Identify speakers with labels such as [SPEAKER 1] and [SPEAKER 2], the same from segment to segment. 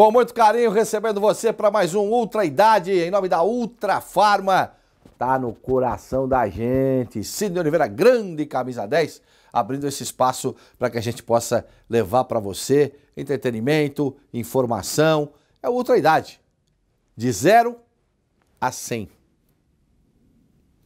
[SPEAKER 1] Com muito carinho, recebendo você para mais um Ultra Idade, em nome da Ultra Farma. Tá no coração da gente. Sidney Oliveira, grande camisa 10, abrindo esse espaço para que a gente possa levar para você entretenimento, informação. É Ultra Idade, de 0 a 100.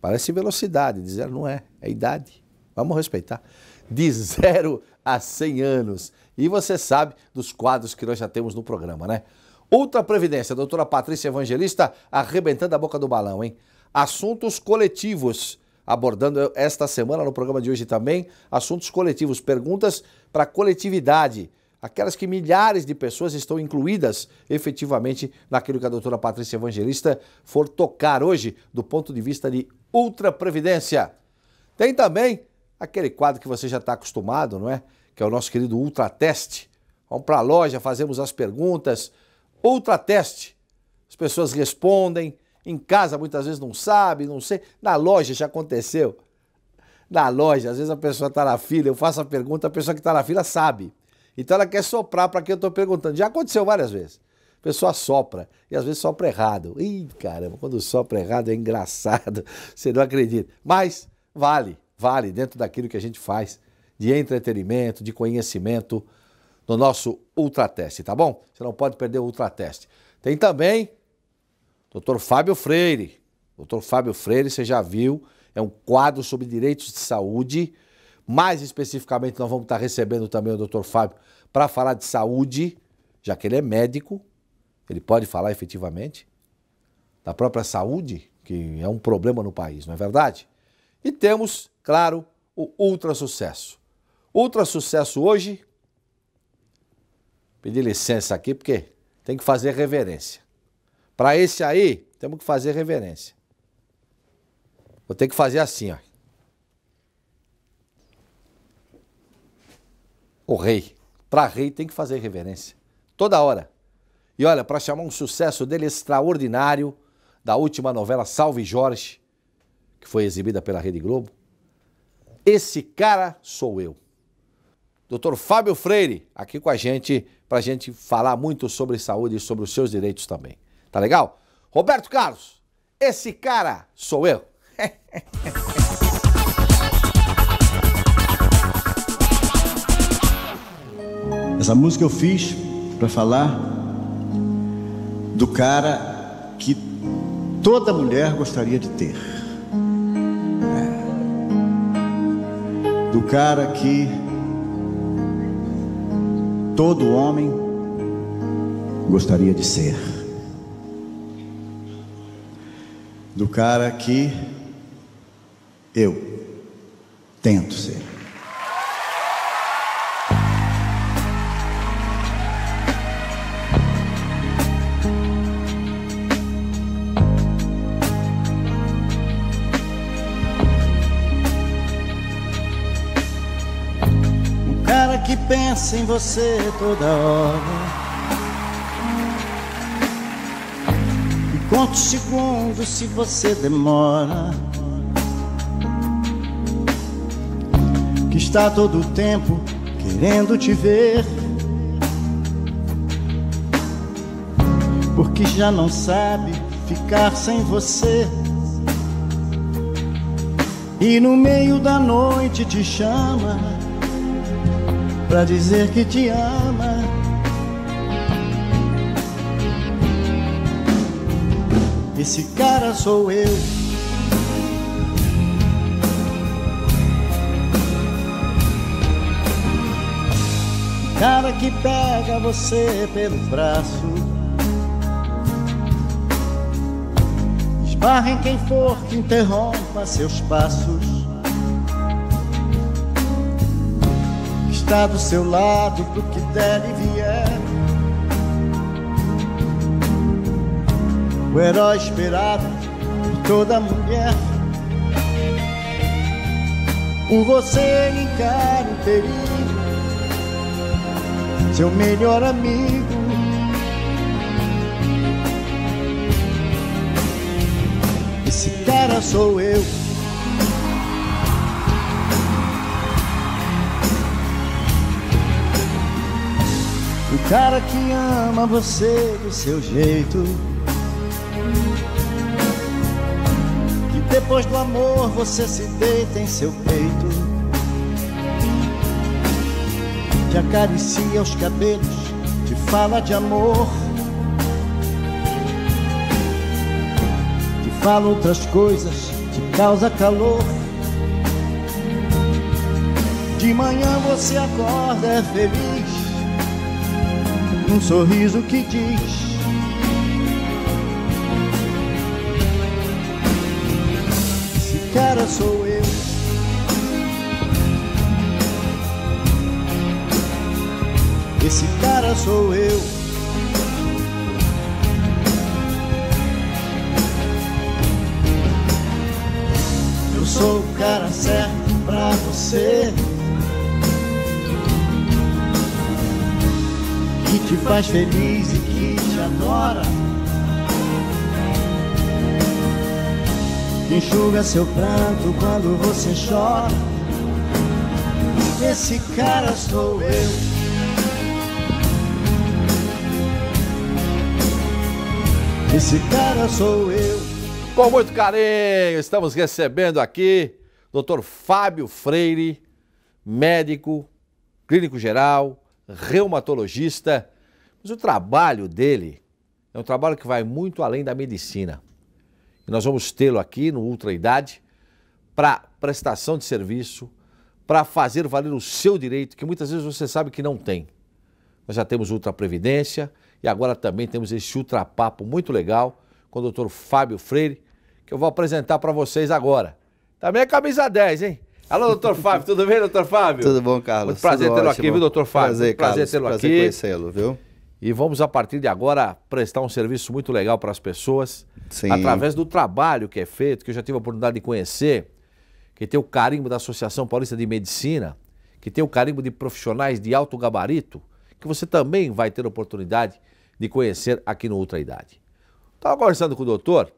[SPEAKER 1] Parece velocidade, de 0 não é, é idade. Vamos respeitar. De 0 a 100 anos. E você sabe dos quadros que nós já temos no programa, né? Outra previdência, doutora Patrícia Evangelista, arrebentando a boca do balão, hein? Assuntos coletivos, abordando esta semana no programa de hoje também, assuntos coletivos, perguntas para a coletividade, aquelas que milhares de pessoas estão incluídas efetivamente naquilo que a doutora Patrícia Evangelista for tocar hoje do ponto de vista de previdência. Tem também aquele quadro que você já está acostumado, não é? que é o nosso querido Ultrateste. Vamos para a loja, fazemos as perguntas. Ultrateste. As pessoas respondem. Em casa muitas vezes não sabe, não sei. Na loja já aconteceu. Na loja, às vezes a pessoa está na fila, eu faço a pergunta, a pessoa que está na fila sabe. Então ela quer soprar para quem eu estou perguntando. Já aconteceu várias vezes. A pessoa sopra, e às vezes sopra errado. Ih, caramba, quando sopra errado é engraçado, você não acredita. Mas vale, vale, dentro daquilo que a gente faz, de entretenimento, de conhecimento no nosso Ultrateste, tá bom? Você não pode perder o Ultrateste. Tem também Dr. Fábio Freire. Dr. Fábio Freire, você já viu, é um quadro sobre direitos de saúde. Mais especificamente, nós vamos estar recebendo também o Dr. Fábio para falar de saúde, já que ele é médico, ele pode falar efetivamente da própria saúde, que é um problema no país, não é verdade? E temos, claro, o ultra sucesso. Ultra sucesso hoje. Pedi licença aqui porque tem que fazer reverência. Para esse aí, temos que fazer reverência. Vou ter que fazer assim, ó. O rei. Para rei tem que fazer reverência. Toda hora. E olha, para chamar um sucesso dele extraordinário, da última novela Salve Jorge, que foi exibida pela Rede Globo, esse cara sou eu doutor Fábio Freire, aqui com a gente, para a gente falar muito sobre saúde e sobre os seus direitos também. Tá legal? Roberto Carlos, esse cara sou eu.
[SPEAKER 2] Essa música eu fiz para falar do cara que toda mulher gostaria de ter. É. Do cara que todo homem gostaria de ser. Do cara que eu tento ser. penso em você toda hora. E conto segundos se você demora. Que está todo o tempo querendo te ver. Porque já não sabe ficar sem você. E no meio da noite te chama pra dizer que te ama. Esse cara sou eu. cara que pega você pelo braço. Esbarra em quem for que interrompa seus passos. está do seu lado do que der e vier. O herói esperado por toda mulher. Por você ele encara o perigo, seu melhor amigo. Esse cara sou eu. cara que ama você do seu jeito. Que depois do amor você se deita em seu peito. Te acaricia os cabelos, te fala de amor. Te fala outras coisas, te causa calor. De manhã você acorda é feliz um sorriso que diz. Esse cara sou eu. Esse cara sou eu. Eu sou o cara certo pra você. que te faz feliz e que te adora. Que enxuga seu pranto quando você chora. Esse cara sou eu.
[SPEAKER 1] Esse cara sou eu. Com muito carinho, estamos recebendo aqui Dr. Fábio Freire, médico, clínico geral, reumatologista, mas o trabalho dele é um trabalho que vai muito além da medicina. E nós vamos tê-lo aqui no Ultra Idade para prestação de serviço, para fazer valer o seu direito, que muitas vezes você sabe que não tem. Nós já temos Ultra Previdência e agora também temos esse Ultra Papo muito legal com o Dr. Fábio Freire, que eu vou apresentar para vocês agora. Também tá é camisa 10, hein? Alô, doutor Fábio, tudo bem, doutor Fábio? Tudo bom, Carlos? Muito prazer tê-lo aqui, viu, doutor Fábio? Prazer, Carlos. Prazer tê-lo aqui. Prazer conhecê-lo, viu? E vamos, a partir de agora, prestar um serviço muito legal para as pessoas. Sim. Através do trabalho que é feito, que eu já tive a oportunidade de conhecer, que tem o carimbo da Associação Paulista de Medicina, que tem o carimbo de profissionais de alto gabarito, que você também vai ter a oportunidade de conhecer aqui no Ultra Idade. Estava conversando com o doutor,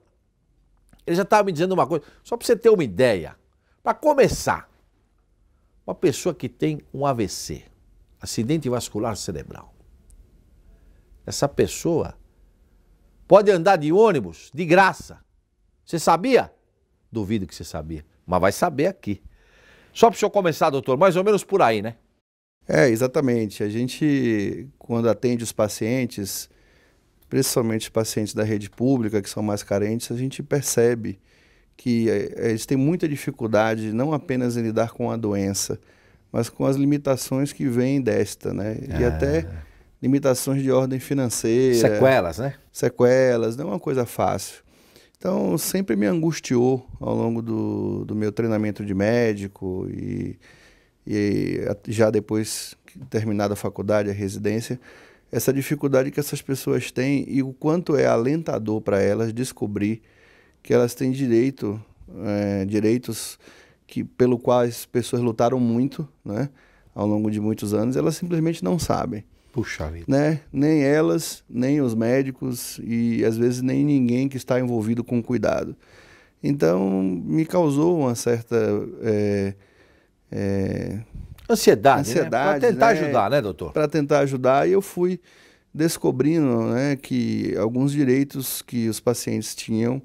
[SPEAKER 1] ele já estava me dizendo uma coisa, só para você ter uma ideia. Para começar, uma pessoa que tem um AVC, acidente vascular cerebral, essa pessoa pode andar de ônibus de graça. Você sabia? Duvido que você sabia, mas vai saber aqui. Só para o senhor começar, doutor, mais ou menos por aí, né?
[SPEAKER 3] É, exatamente. A gente, quando atende os pacientes, principalmente os pacientes da rede pública, que são mais carentes, a gente percebe que eh, eh, eles têm muita dificuldade não apenas em lidar com a doença, mas com as limitações que vêm desta, né? E ah. até limitações de ordem financeira. Sequelas, né? Sequelas, não é uma coisa fácil. Então, sempre me angustiou ao longo do, do meu treinamento de médico e, e já depois terminada a faculdade, a residência, essa dificuldade que essas pessoas têm e o quanto é alentador para elas descobrir que elas têm direito, é, direitos que pelo quais pessoas lutaram muito, né, ao longo de muitos anos, elas simplesmente não sabem. Puxa vida. Né? Nem elas, nem os médicos e às vezes nem ninguém que está envolvido com cuidado. Então me causou uma certa é, é,
[SPEAKER 1] ansiedade, ansiedade né? para tentar né? ajudar, né, doutor?
[SPEAKER 3] Para tentar ajudar e eu fui descobrindo, né, que alguns direitos que os pacientes tinham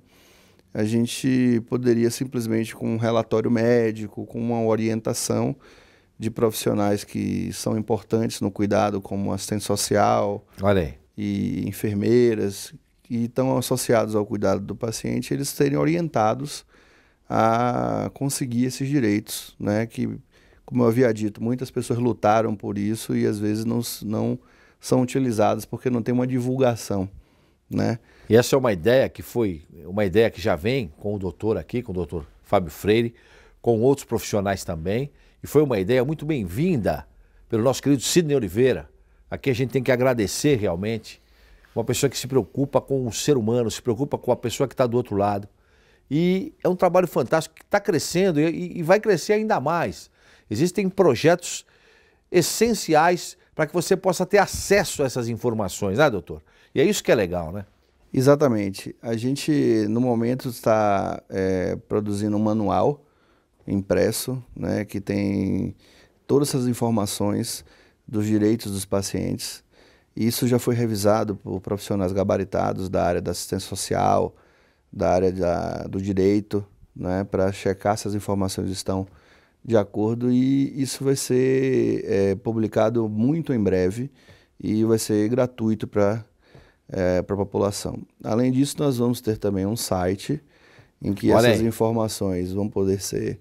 [SPEAKER 3] a gente poderia simplesmente com um relatório médico, com uma orientação de profissionais que são importantes no cuidado, como assistente social e enfermeiras, que estão associados ao cuidado do paciente, eles serem orientados a conseguir esses direitos, né? Que, como eu havia dito, muitas pessoas lutaram por isso e às vezes não, não
[SPEAKER 1] são utilizadas porque não tem uma divulgação, né? E essa é uma ideia que foi, uma ideia que já vem com o doutor aqui, com o doutor Fábio Freire, com outros profissionais também, e foi uma ideia muito bem-vinda pelo nosso querido Sidney Oliveira. Aqui a gente tem que agradecer realmente uma pessoa que se preocupa com o ser humano, se preocupa com a pessoa que está do outro lado. E é um trabalho fantástico que está crescendo e, e vai crescer ainda mais. Existem projetos essenciais para que você possa ter acesso a essas informações, né, doutor? E é isso que é legal, né? Exatamente. A
[SPEAKER 3] gente, no momento, está é, produzindo um manual impresso, né, que tem todas as informações dos direitos dos pacientes. Isso já foi revisado por profissionais gabaritados da área da assistência social, da área da, do direito, né, para checar se as informações estão de acordo e isso vai ser é, publicado muito em breve e vai ser gratuito para é, para a população. Além disso, nós vamos ter também um site em que Olha essas aí. informações vão poder ser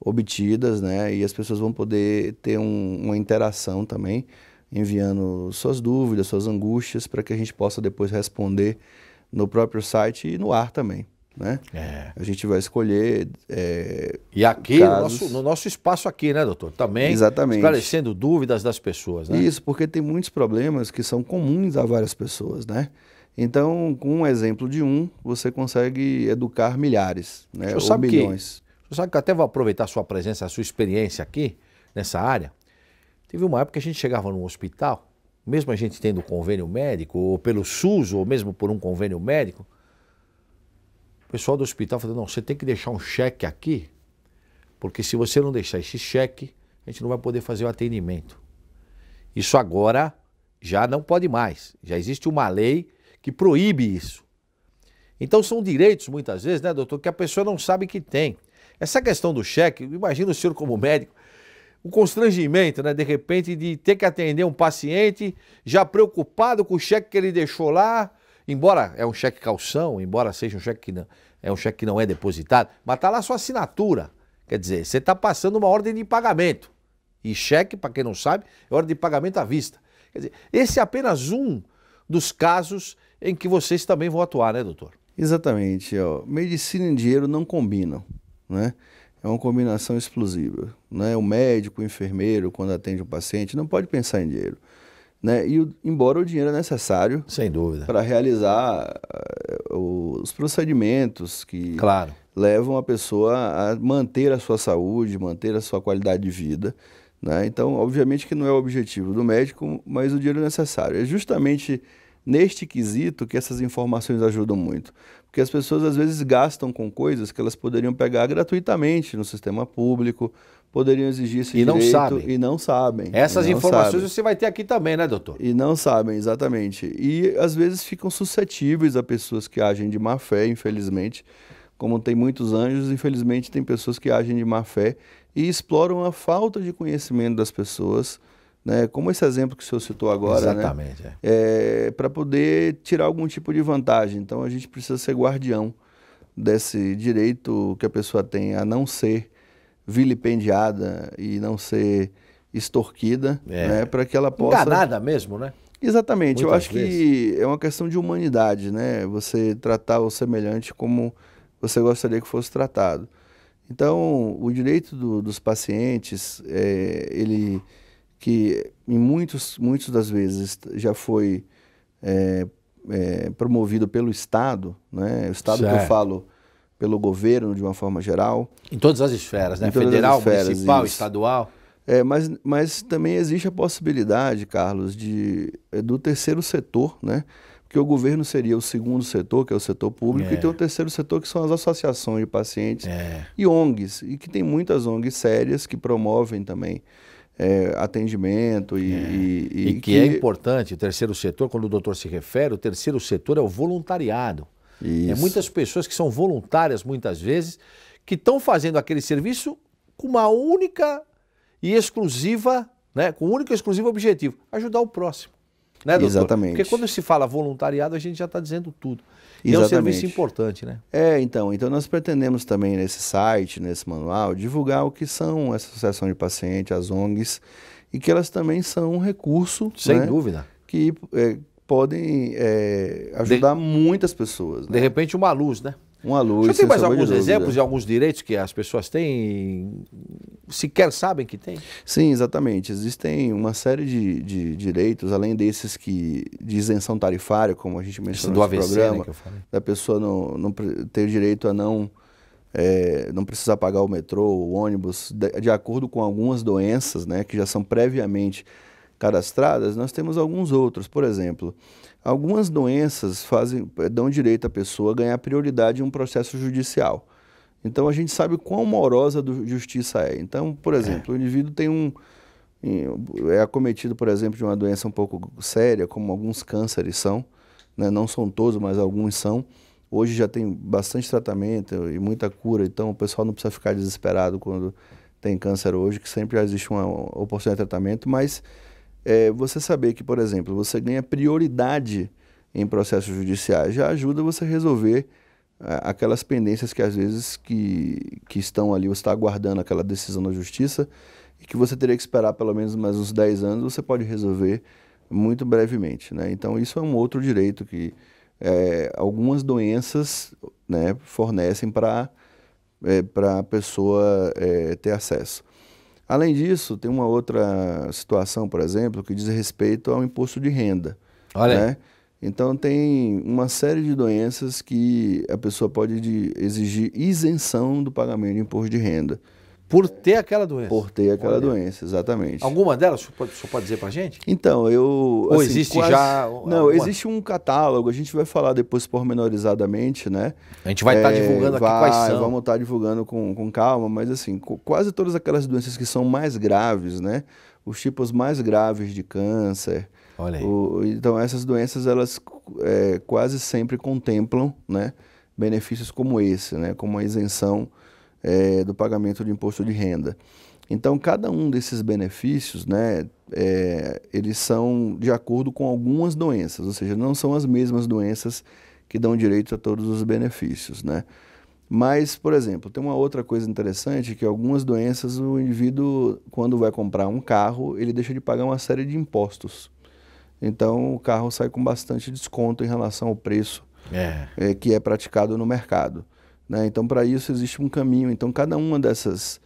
[SPEAKER 3] obtidas, né? E as pessoas vão poder ter um, uma interação também, enviando suas dúvidas, suas angústias, para que a gente possa depois responder no próprio site e no
[SPEAKER 1] ar também né? É. A gente vai escolher. É, e aqui, casos... no, nosso, no, nosso, espaço aqui, né, doutor? Também Exatamente. esclarecendo dúvidas das pessoas, né? Isso,
[SPEAKER 3] porque tem muitos problemas que são comuns a várias pessoas, né? Então, com um exemplo de um, você
[SPEAKER 1] consegue educar milhares, né? Ou sabe milhões. Que, sabe que até vou aproveitar a sua presença, a sua experiência aqui nessa área. Teve uma época que a gente chegava num hospital, mesmo a gente tendo convênio médico, ou pelo SUS, ou mesmo por um convênio médico, pessoal do hospital falou: não, você tem que deixar um cheque aqui, porque se você não deixar esse cheque, a gente não vai poder fazer o atendimento. Isso agora já não pode mais. Já existe uma lei que proíbe isso. Então são direitos, muitas vezes, né, doutor, que a pessoa não sabe que tem. Essa questão do cheque, imagina o senhor como médico, o constrangimento, né, de repente, de ter que atender um paciente já preocupado com o cheque que ele deixou lá, Embora é um cheque calção, embora seja um cheque que não é, um cheque que não é depositado, mas está lá sua assinatura. Quer dizer, você está passando uma ordem de pagamento. E cheque, para quem não sabe, é ordem de pagamento à vista. Quer dizer, esse é apenas um dos casos em que vocês também vão atuar, né, doutor?
[SPEAKER 3] Exatamente. Ó. Medicina e dinheiro não combinam, né? É uma combinação explosiva. Né? O médico, o enfermeiro, quando atende um paciente, não pode pensar em dinheiro. Né? E o, embora o dinheiro é necessário, sem dúvida, para realizar eh, os procedimentos que claro. levam a pessoa a manter a sua saúde, manter a sua qualidade de vida, né? Então, obviamente que não é o objetivo do médico, mas o dinheiro é necessário. É justamente neste quesito que essas informações ajudam muito, porque as pessoas às vezes gastam com coisas que elas poderiam pegar gratuitamente no sistema público poderiam exigir esse e direito não sabem. e não sabem. Essas não informações sabem.
[SPEAKER 1] você vai ter aqui também, né, doutor?
[SPEAKER 3] E não sabem, exatamente. E às vezes ficam suscetíveis a pessoas que agem de má fé, infelizmente. Como tem muitos anjos, infelizmente tem pessoas que agem de má fé e exploram a falta de conhecimento das pessoas, né? Como esse exemplo que o senhor citou agora, né? exatamente, né? É. é Para poder tirar algum tipo de vantagem. Então a gente precisa ser guardião desse direito que a pessoa tem a não ser vilipendiada e não ser extorquida, é. né,
[SPEAKER 1] para que ela possa enganada mesmo, né?
[SPEAKER 3] Exatamente. Muitas eu acho vezes. que é uma questão de humanidade, né? Você tratar o semelhante como você gostaria que fosse tratado. Então, o direito do, dos pacientes, é, ele que em muitos, muitas das vezes já foi é, é, promovido pelo Estado, né? O Estado certo. que eu falo pelo governo de uma forma geral.
[SPEAKER 1] Em todas as esferas, né? Federal, esferas, municipal, isso.
[SPEAKER 3] estadual. É, mas, mas também existe a possibilidade, Carlos, de, é, do terceiro setor, né? Porque o governo seria o segundo setor, que é o setor público, é. e tem o terceiro setor, que são as associações de pacientes é. e ONGs, e que tem muitas ONGs sérias que promovem também é, atendimento e, é. e, e, e que, é que é
[SPEAKER 1] importante, o terceiro setor, quando o doutor se refere, o terceiro setor é o voluntariado. É Isso. É muitas pessoas que são voluntárias, muitas vezes, que estão fazendo aquele serviço com uma única e exclusiva, né, com o um único e exclusivo objetivo, ajudar o próximo. Né, doutor? Exatamente. Porque quando se fala voluntariado, a gente já está dizendo tudo. E Exatamente. é um serviço importante, né?
[SPEAKER 3] É, então. Então nós pretendemos também nesse site, nesse manual, divulgar o que são essa associação de pacientes, as ONGs, e que elas também são um recurso. Sem né, dúvida. Que é, podem é, ajudar de... muitas pessoas. Né? De repente, uma luz, né? Uma luz. Você tem mais alguns de exemplos de
[SPEAKER 1] alguns direitos que as pessoas têm sequer sabem que têm?
[SPEAKER 3] Sim, exatamente. Existem uma série de, de direitos, além desses que de isenção tarifária, como a gente mencionou no AVC, programa, né, da pessoa não, não ter direito a não é, não precisar pagar o metrô, o ônibus, de, de, acordo com algumas doenças, né, que já são previamente cadastradas, nós temos alguns outros. Por exemplo, algumas doenças fazem, eh, dão direito à pessoa a ganhar prioridade em um processo judicial. Então a gente sabe quão morosa a justiça é. Então, por exemplo, é. o indivíduo tem um é acometido, por exemplo, de uma doença um pouco séria, como alguns cânceres são, né? não são todos, mas alguns são. Hoje já tem bastante tratamento e muita cura, então o pessoal não precisa ficar desesperado quando tem câncer hoje, que sempre existe uma oportunidade de tratamento, mas é, você saber que, por exemplo, você ganha prioridade em processos judiciais já ajuda você a resolver é, aquelas pendências que às vezes que, que estão ali, você está aguardando aquela decisão da justiça e que você teria que esperar pelo menos mais uns 10 anos, você pode resolver muito brevemente. Né? Então, isso é um outro direito que é, algumas doenças né, fornecem para é, a pessoa é, ter acesso. Além disso, tem uma outra situação, por exemplo, que diz respeito ao imposto de renda. Olha. Né? Então, tem uma série de doenças que a pessoa pode exigir isenção do pagamento de imposto de renda. Por ter aquela doença. Por ter aquela Olha. doença, exatamente.
[SPEAKER 1] Alguma delas, o pode, pode dizer a gente?
[SPEAKER 3] Então, eu. Ou assim, existe quase... já. Não, alguma? existe um catálogo, a gente vai falar depois pormenorizadamente, né?
[SPEAKER 1] A gente vai estar tá é, tá divulgando vai, aqui quais são. Vamos
[SPEAKER 3] estar tá divulgando com, com calma, mas assim, quase todas aquelas doenças que são mais graves, né? Os tipos mais graves de câncer. Olha aí. O, então, essas doenças, elas é, quase sempre contemplam, né? Benefícios como esse, né? Como a isenção é, do pagamento de imposto de renda. Então, cada um desses benefícios, né, é, eles são de acordo com algumas doenças, ou seja, não são as mesmas doenças que dão direito a todos os benefícios, né? Mas, por exemplo, tem uma outra coisa interessante que algumas doenças o indivíduo, quando vai comprar um carro, ele deixa de pagar uma série de impostos. Então, o carro sai com bastante desconto em relação ao preço é. É, que é praticado no mercado. Né? Então, para isso existe um caminho. Então, cada uma dessas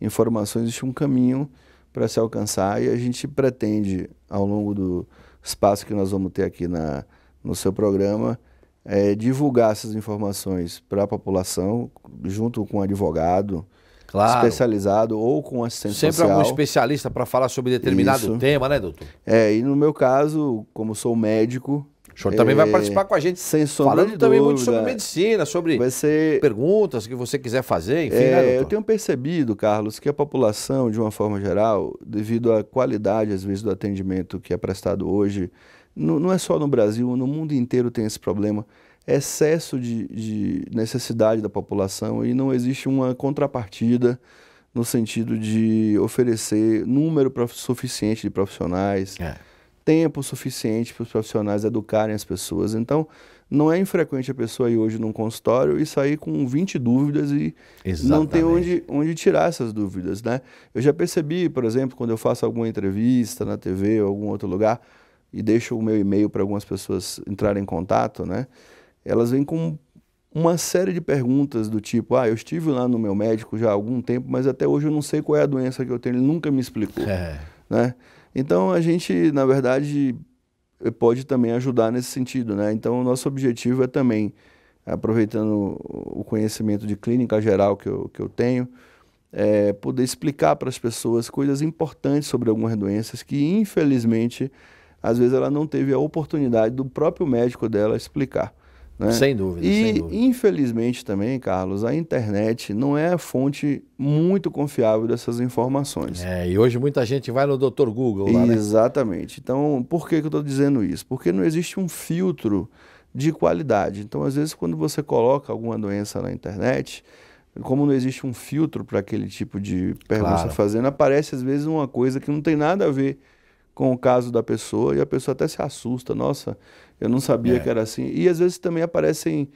[SPEAKER 3] informações existe um caminho para se alcançar e a gente pretende, ao longo do espaço que nós vamos ter aqui na, no seu programa, é, divulgar essas informações para a população, junto com um advogado claro. especializado ou com assistente Sempre social. Sempre algum
[SPEAKER 1] especialista para falar sobre determinado Isso. tema, né, doutor?
[SPEAKER 3] É, e no meu
[SPEAKER 1] caso,
[SPEAKER 3] como sou médico, o senhor também vai é, participar com a
[SPEAKER 1] gente, sem falando também muito sobre medicina, sobre ser... perguntas que você quiser fazer, enfim. É, né, eu
[SPEAKER 3] tenho percebido, Carlos, que a população, de uma forma geral, devido à qualidade, às vezes, do atendimento que é prestado hoje, não, não é só no Brasil, no mundo inteiro tem esse problema, é excesso de, de necessidade da população e não existe uma contrapartida no sentido de oferecer número suficiente de profissionais. É tempo suficiente para os profissionais educarem as pessoas. Então, não é infrequente a pessoa ir hoje num consultório e sair com 20 dúvidas e Exatamente. não tem onde, onde tirar essas dúvidas, né? Eu já percebi, por exemplo, quando eu faço alguma entrevista na TV ou algum outro lugar e deixo o meu e-mail para algumas pessoas entrarem em contato, né? Elas vêm com uma série de perguntas do tipo, ah, eu estive lá no meu médico já há algum tempo, mas até hoje eu não sei qual é a doença que eu tenho, ele nunca me explicou, é. né? Então a gente, na verdade, pode também ajudar nesse sentido, né? Então o nosso objetivo é também, aproveitando o conhecimento de clínica geral que eu, que eu tenho, é poder explicar para as pessoas coisas importantes sobre algumas doenças que, infelizmente, às vezes ela não teve a oportunidade do próprio médico dela explicar. Né? Sem dúvida. E, sem dúvida. infelizmente também, Carlos, a internet não é a fonte muito confiável dessas informações. É, e hoje muita gente vai no Dr. Google lá, né? Exatamente. Então, por que, que eu estou dizendo isso? Porque não existe um filtro de qualidade. Então, às vezes, quando você coloca alguma doença na internet, como não existe um filtro para aquele tipo de pergunta claro. fazendo, aparece às vezes uma coisa que não tem nada a ver com o caso da pessoa e a pessoa até se assusta. Nossa, eu não sabia é. que era assim. E às vezes também aparecem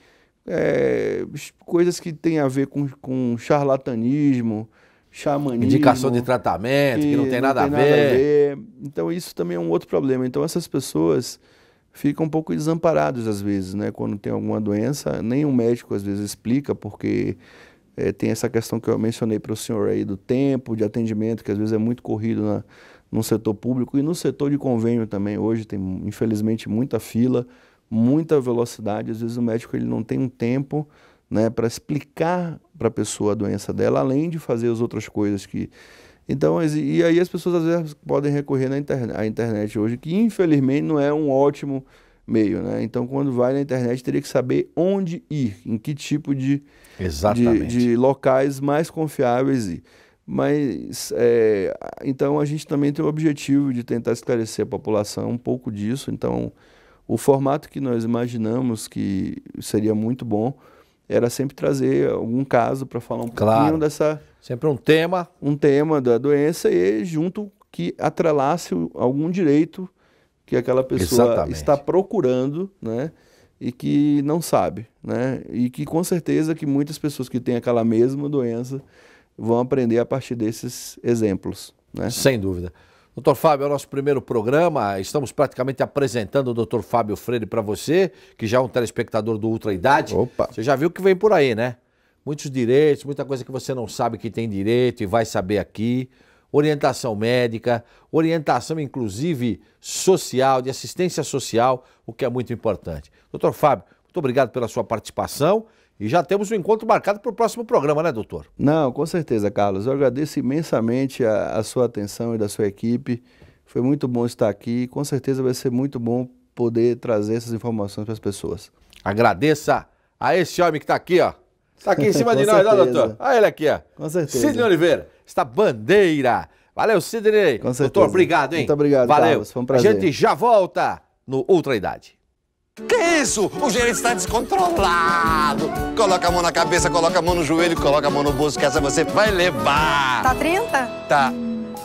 [SPEAKER 3] é, coisas que têm a ver com, com charlatanismo, xamanismo. Indicação de tratamento, que, que não tem, nada, não tem a nada, a ver. Então isso também é um outro problema. Então essas pessoas ficam um pouco desamparadas às vezes, né? Quando tem alguma doença, nem um médico às vezes explica, porque é, tem essa questão que eu mencionei para o senhor aí do tempo de atendimento, que às vezes é muito corrido na no setor público e no setor de convênio também. Hoje tem, infelizmente, muita fila, muita velocidade. Às vezes o médico ele não tem um tempo né, para explicar para a pessoa a doença dela, além de fazer as outras coisas que. Então, e aí as pessoas às vezes podem recorrer na à internet hoje, que infelizmente não é um ótimo meio, né? Então, quando vai na internet, teria que saber onde ir, em que tipo de, de, de locais mais confiáveis ir. Mas é, então a gente também tem o objetivo de tentar esclarecer a população um pouco disso. Então, o formato que nós imaginamos que seria muito bom era sempre trazer algum caso para falar um claro. pouquinho
[SPEAKER 1] dessa. Sempre um tema.
[SPEAKER 3] Um tema da doença e junto que atrelasse algum direito que aquela pessoa Exatamente. está procurando, né? E que não sabe, né? E que com certeza que muitas pessoas que têm aquela mesma doença vão aprender a partir desses
[SPEAKER 1] exemplos. Né? Sem dúvida. Doutor Fábio, é o nosso primeiro programa. Estamos praticamente apresentando o doutor Fábio Freire para você, que já é um telespectador do Ultra Idade. Opa. Você já viu que vem por aí, né? Muitos direitos, muita coisa que você não sabe que tem direito e vai saber aqui. Orientação médica, orientação inclusive social, de assistência social, o que é muito importante. Doutor Fábio, muito obrigado pela sua participação e já temos um encontro marcado para o próximo programa, né, doutor?
[SPEAKER 3] Não, com certeza, Carlos. Eu agradeço imensamente a, a sua atenção e da sua equipe. Foi muito bom estar aqui. Com certeza vai ser muito
[SPEAKER 1] bom poder trazer essas informações para as pessoas. Agradeça a esse homem que está aqui, ó. Está aqui em cima de nós, ó, né, doutor. Olha ele aqui, ó.
[SPEAKER 3] Com certeza. Sidney Oliveira.
[SPEAKER 1] Está bandeira. Valeu, Sidney. Com certeza. Doutor, obrigado, hein? Muito obrigado, Valeu. Carlos. Foi um prazer. A gente já volta no Ultra Idade. Que isso? O gerente está descontrolado. Coloca a mão na cabeça, coloca a mão no joelho, coloca a mão no bolso, que essa você vai levar. Tá 30? Tá.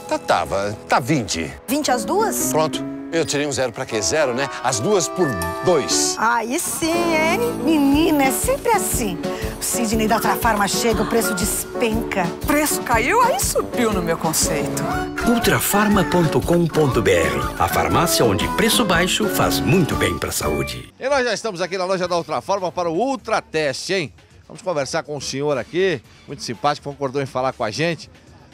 [SPEAKER 1] Tá, tava. Tá 20. 20 às duas? Pronto. Eu tirei um zero pra quê? Zero, né? As duas por dois. Aí sim, hein? Menina, é sempre assim. O Sidney da Ultrafarma chega, o preço despenca. O preço caiu, aí
[SPEAKER 4] subiu no meu conceito.
[SPEAKER 1] Ultrafarma.com.br A farmácia onde preço baixo faz muito bem pra saúde. E nós já estamos aqui na loja da Ultrafarma para o Ultra Teste, hein? Vamos conversar com o senhor aqui, muito simpático, concordou em falar com a gente.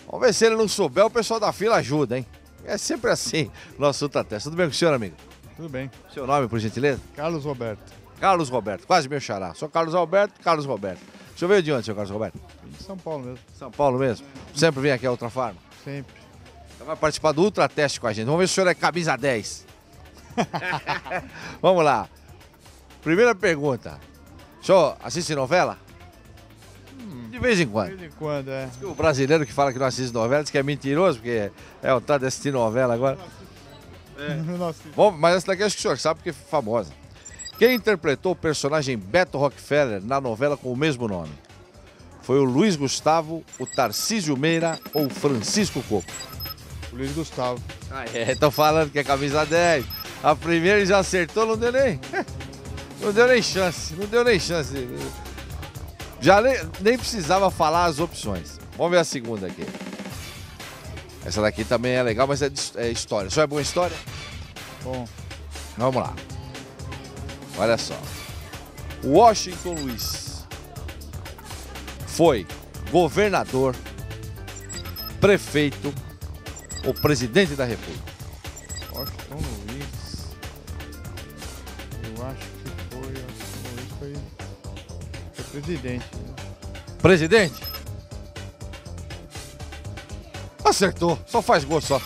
[SPEAKER 1] Vamos ver se ele não souber, o pessoal da fila ajuda, hein? É sempre assim, nosso Teste. Tudo bem com o senhor, amigo? Tudo bem. Seu nome, por gentileza? Carlos Roberto. Carlos Roberto, quase meu xará. Sou Carlos Alberto, Carlos Roberto. O senhor veio de onde, seu Carlos Roberto?
[SPEAKER 2] De São Paulo mesmo.
[SPEAKER 1] São Paulo mesmo? Sempre vem aqui à Ultra Farma? Sempre. Então vai participar do Ultra Teste com a gente. Vamos ver se o senhor é camisa 10. Vamos lá. Primeira pergunta. O senhor assiste novela?
[SPEAKER 2] De vez em quando. De vez em quando, é. O brasileiro
[SPEAKER 1] que fala que não assiste novela diz que é mentiroso, porque é o tá de assistir novela agora. É. Bom, mas essa daqui acho que o senhor sabe porque é famosa. Quem interpretou o personagem Beto Rockefeller na novela com o mesmo nome? Foi o Luiz Gustavo, o Tarcísio Meira ou o Francisco Coco? Luiz Gustavo. Ah, é, tô falando que é camisa 10. A primeira já acertou, não deu nem. Não deu nem chance, não deu nem chance. Já nem, nem precisava falar as opções. Vamos ver a segunda aqui. Essa daqui também é legal, mas é, de, é história. Só é boa história? Bom. Vamos lá. Olha só. Washington Luiz foi governador, prefeito ou presidente da República. Presidente. Presidente? Acertou. Só faz gol só.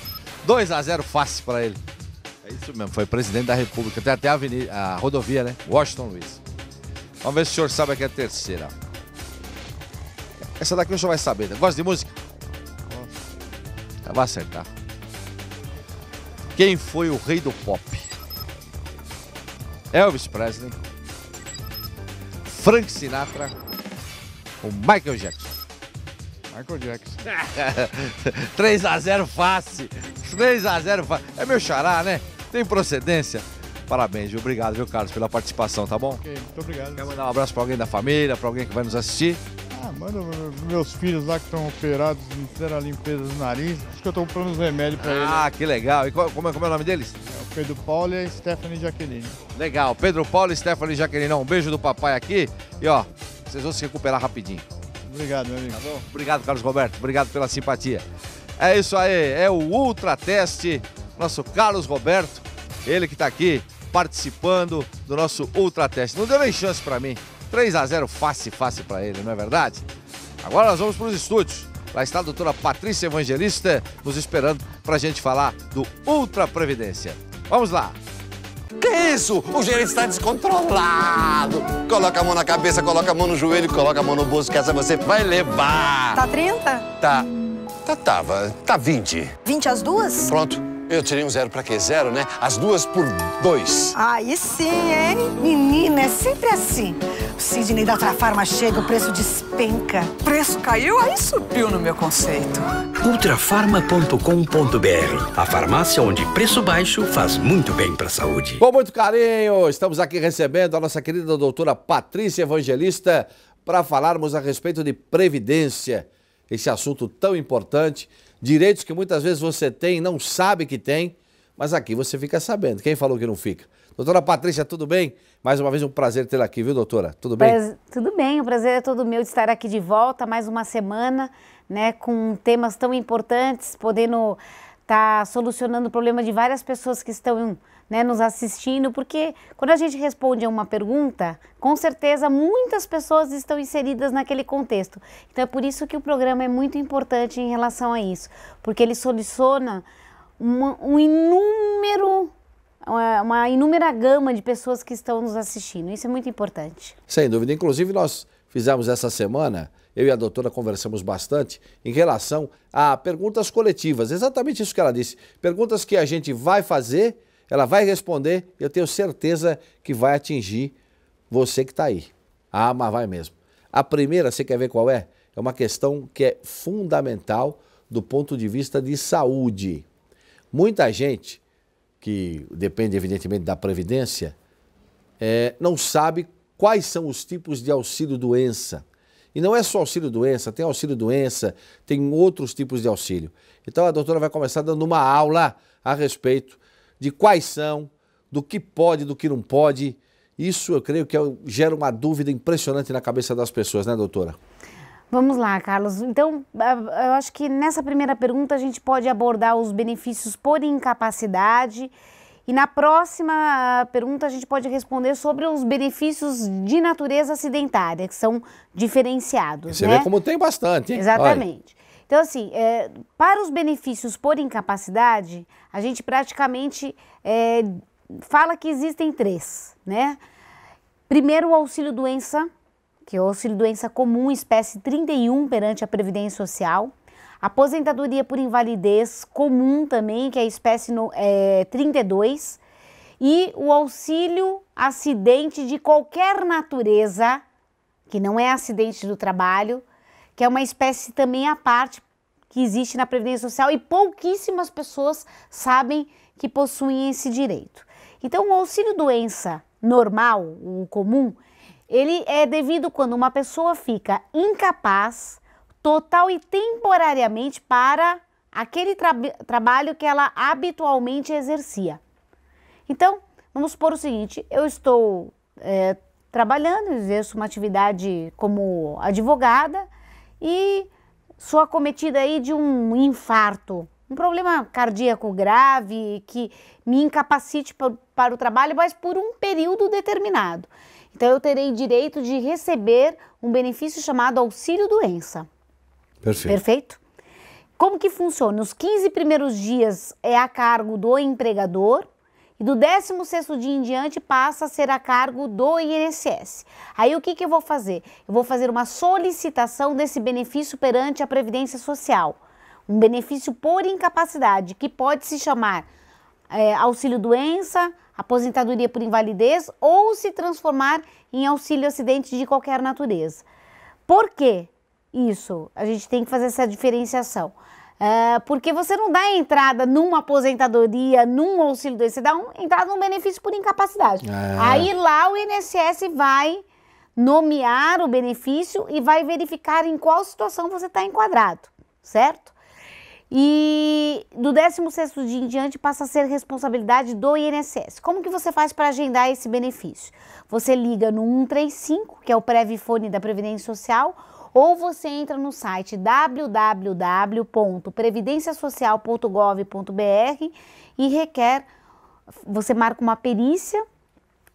[SPEAKER 1] 2 a 0 fácil para ele. É isso mesmo, foi presidente da República. Tem até a, avenida, a rodovia, né? Washington Luiz. Vamos ver se o senhor sabe aqui é a terceira. Essa daqui o senhor vai saber. Né? Gosta de música? Vai acertar. Quem foi o rei do pop? Elvis Presley. Frank Sinatra com Michael Jackson. Michael Jackson. 3x0 face. 3x0 face. É meu xará, né? Tem procedência. Parabéns, viu? Obrigado, viu, Carlos, pela participação, tá bom? Ok, muito obrigado. Quer mandar um abraço pra alguém da família, pra alguém que vai nos assistir? Ah, manda meus filhos lá que estão operados, fizeram a limpeza do nariz. Acho que eu estou comprando os remédios para ah, eles. Ah, que legal. E qual, como, é, como é o nome deles? É o Pedro Paulo e a Stephanie Jaqueline. Legal. Pedro Paulo e Stephanie Jaqueline. Um beijo do papai aqui. E ó, vocês vão se recuperar rapidinho. Obrigado, meu amigo. Tá bom? Obrigado, Carlos Roberto. Obrigado pela simpatia. É isso aí. É o Ultra Teste. Nosso Carlos Roberto. Ele que está aqui participando do nosso Ultra Teste. Não deu nem chance para mim. 3 a 0 fácil, fácil para ele, não é verdade? Agora nós vamos para os estúdios. Lá está a doutora Patrícia Evangelista nos esperando para a gente falar do Ultra Previdência. Vamos lá! Que isso? O gerente está descontrolado. Coloca a mão na cabeça, coloca a mão no joelho, coloca a mão no bolso, que essa você vai levar. Tá 30? Tá. Tá, tava. Tá 20. 20 às duas? Pronto. Eu tirei um zero pra quê? Zero, né? As duas por dois. Aí sim, hein? Menina, é sempre assim. O Sidney da Ultrafarma
[SPEAKER 4] chega, o preço despenca. O preço caiu, aí subiu no meu conceito.
[SPEAKER 1] Ultrafarma.com.br A farmácia onde preço baixo faz muito bem pra saúde. Com muito carinho, estamos aqui recebendo a nossa querida doutora Patrícia Evangelista para falarmos a respeito de previdência. Esse assunto tão importante direitos que muitas vezes você tem e não sabe que tem, mas aqui você fica sabendo. Quem falou que não fica? Doutora Patrícia, tudo bem? Mais uma vez um prazer tê-la aqui, viu, doutora? Tudo bem? Pra...
[SPEAKER 4] Tudo bem, o prazer é todo meu de estar aqui de volta, mais uma semana, né, com temas tão importantes, podendo estar tá solucionando o problema de várias pessoas que estão né, nos assistindo, porque quando a gente responde a uma pergunta, com certeza muitas pessoas estão inseridas naquele contexto. Então é por isso que o programa é muito importante em relação a isso, porque ele soluciona uma, um inúmero uma, uma inúmera gama de pessoas que estão nos assistindo. Isso é muito importante.
[SPEAKER 1] Sem dúvida. Inclusive, nós fizemos essa semana, eu e a doutora conversamos bastante em relação a perguntas coletivas. Exatamente isso que ela disse. Perguntas que a gente vai fazer ela vai responder, eu tenho certeza que vai atingir você que está aí. Ah, mas vai mesmo. A primeira, você quer ver qual é? É uma questão que é fundamental do ponto de vista de saúde. Muita gente, que depende evidentemente da Previdência, é, não sabe quais são os tipos de auxílio-doença. E não é só auxílio-doença, tem auxílio-doença, tem outros tipos de auxílio. Então a doutora vai começar dando uma aula a respeito de quais são, do que pode, do que não pode. Isso eu creio que é gera uma dúvida impressionante na cabeça das pessoas, né, doutora?
[SPEAKER 4] Vamos lá, Carlos. Então, eu acho que nessa primeira pergunta a gente pode abordar os benefícios por incapacidade. E na próxima pergunta a gente pode responder sobre os benefícios de natureza acidentária, que são diferenciados. Você né? vê como tem
[SPEAKER 1] bastante. Hein? Exatamente. Olha.
[SPEAKER 4] Então, assim, é, para os benefícios por incapacidade, a gente praticamente é, fala que existem três, né? Primeiro, o auxílio doença, que é o auxílio doença comum, espécie 31 perante a Previdência Social. Aposentadoria por invalidez comum também, que é a espécie no, é, 32. E o auxílio acidente de qualquer natureza, que não é acidente do trabalho, que é uma espécie também à parte que existe na Previdência Social e pouquíssimas pessoas sabem que possuem esse direito. Então, o auxílio doença normal, o comum, ele é devido quando uma pessoa fica incapaz total e temporariamente para aquele tra trabalho que ela habitualmente exercia. Então, vamos supor o seguinte: eu estou é, trabalhando, exerço uma atividade como advogada e sou acometida aí de um infarto, um problema cardíaco grave que me incapacite para o trabalho, mas por um período determinado. Então eu terei direito de receber um benefício chamado auxílio doença. Perfeito. Perfeito? Como que funciona? Os 15 primeiros dias é a cargo do empregador, e do 16º dia em diante passa a ser a cargo do INSS. Aí o que, que eu vou fazer? Eu vou fazer uma solicitação desse benefício perante a Previdência Social. Um benefício por incapacidade, que pode se chamar é, auxílio-doença, aposentadoria por invalidez ou se transformar em auxílio-acidente de qualquer natureza. Por que Isso, a gente tem que fazer essa diferenciação. É, porque você não dá entrada numa aposentadoria, num auxílio doença, você dá um, entrada num benefício por incapacidade. É. Aí lá o INSS vai nomear o benefício e vai verificar em qual situação você está enquadrado, certo? E do 16º dia em diante passa a ser responsabilidade do INSS. Como que você faz para agendar esse benefício? Você liga no 135, que é o Previfone da Previdência Social, ou você entra no site www.previdenciasocial.gov.br e requer, você marca uma perícia,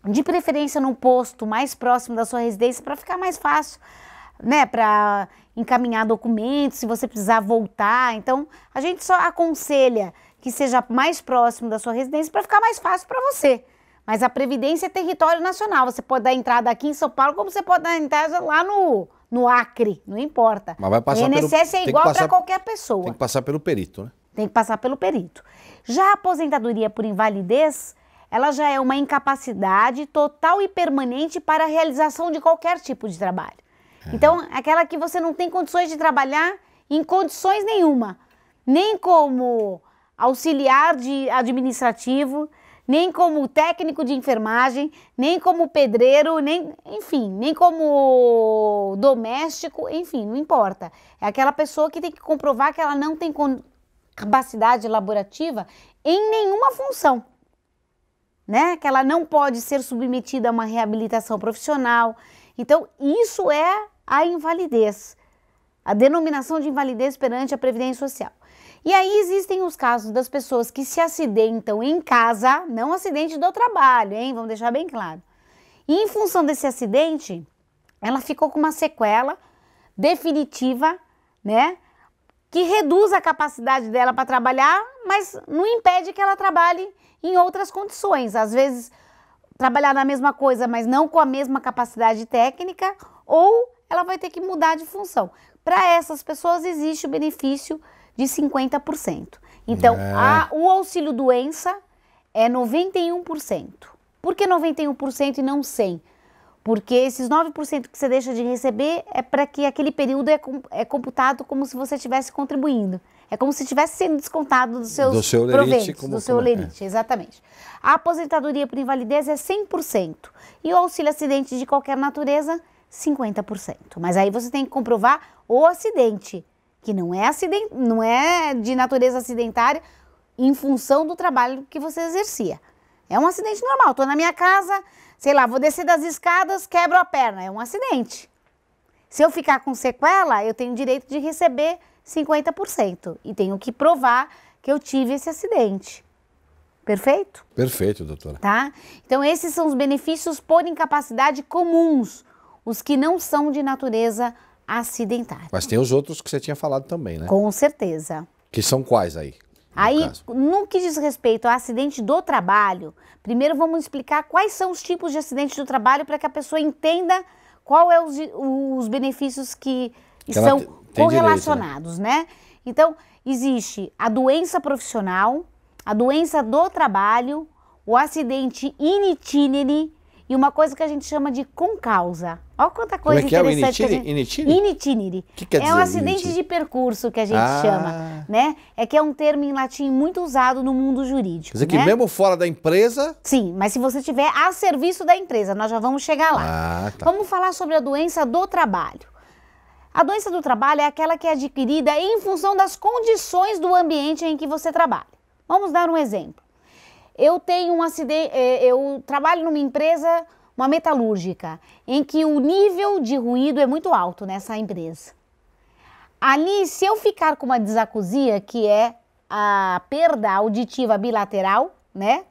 [SPEAKER 4] de preferência num posto mais próximo da sua residência para ficar mais fácil, né, para encaminhar documentos, se você precisar voltar. Então, a gente só aconselha que seja mais próximo da sua residência para ficar mais fácil para você. Mas a Previdência é território nacional. Você pode dar entrada aqui em São Paulo, como você pode dar entrada lá no, no Acre, não importa. Mas vai passar INSS pelo... é igual para qualquer pessoa.
[SPEAKER 1] Tem que passar pelo perito, né?
[SPEAKER 4] Tem que passar pelo perito. Já a aposentadoria por invalidez, ela já é uma incapacidade total e permanente para a realização de qualquer tipo de trabalho. É. Então, aquela que você não tem condições de trabalhar em condições nenhuma, nem como auxiliar de administrativo, nem como técnico de enfermagem, nem como pedreiro, nem, enfim, nem como doméstico, enfim, não importa. É aquela pessoa que tem que comprovar que ela não tem capacidade laborativa em nenhuma função. Né? Que ela não pode ser submetida a uma reabilitação profissional. Então, isso é a invalidez, a denominação de invalidez perante a Previdência Social. E aí existem os casos das pessoas que se acidentam em casa, não acidente do trabalho, hein? Vamos deixar bem claro. E em função desse acidente, ela ficou com uma sequela definitiva, né? Que reduz a capacidade dela para trabalhar, mas não impede que ela trabalhe em outras condições. Às vezes, trabalhar na mesma coisa, mas não com a mesma capacidade técnica, ou ela vai ter que mudar de função. Para essas pessoas, existe o benefício de 50%. Então, é. a, o auxílio doença é 91%. Por que 91% e não 100%? Porque esses 9% que você deixa de receber é para que aquele período é, é computado como se você estivesse contribuindo. É como se tivesse sendo descontado dos seus do seu proventos, do seu lerite, é. exatamente. A aposentadoria por invalidez é 100% e o auxílio acidente de qualquer natureza, 50%. Mas aí você tem que comprovar o acidente, que não é, acident... não é de natureza acidentária em função do trabalho que você exercia. É um acidente normal. Estou na minha casa, sei lá, vou descer das escadas, quebro a perna. É um acidente. Se eu ficar com sequela, eu tenho direito de receber 50% e tenho que provar que eu tive esse acidente. Perfeito?
[SPEAKER 1] Perfeito, doutora.
[SPEAKER 4] Tá? Então, esses são os benefícios por incapacidade comuns, os que não são de natureza acidentária.
[SPEAKER 1] Mas tem os outros que você tinha falado também, né? Com
[SPEAKER 4] certeza.
[SPEAKER 1] Que são quais aí?
[SPEAKER 4] No aí, caso? no que diz respeito ao acidente do trabalho, primeiro vamos explicar quais são os tipos de acidente do trabalho para que a pessoa entenda qual é os, os benefícios que, que são correlacionados, direito, né? né? Então, existe a doença profissional, a doença do trabalho, o acidente in e uma coisa que a gente chama de com causa. Olha quanta coisa Como é que interessante. É o initire? Que a gente... Que quer é dizer, é um acidente de percurso que a gente ah. chama, né? É que é um termo em latim muito usado no mundo jurídico. Quer dizer né? que mesmo fora da empresa. Sim, mas se você estiver a serviço da empresa, nós já vamos chegar lá. Ah, tá. Vamos falar sobre a doença do trabalho. A doença do trabalho é aquela que é adquirida em função das condições do ambiente em que você trabalha. Vamos dar um exemplo. Eu tenho um acidente, é, eu trabalho numa empresa, uma metalúrgica, em que o nível de ruído é muito alto nessa empresa. Ali, se eu ficar com uma desacusia, que é a perda auditiva bilateral, né?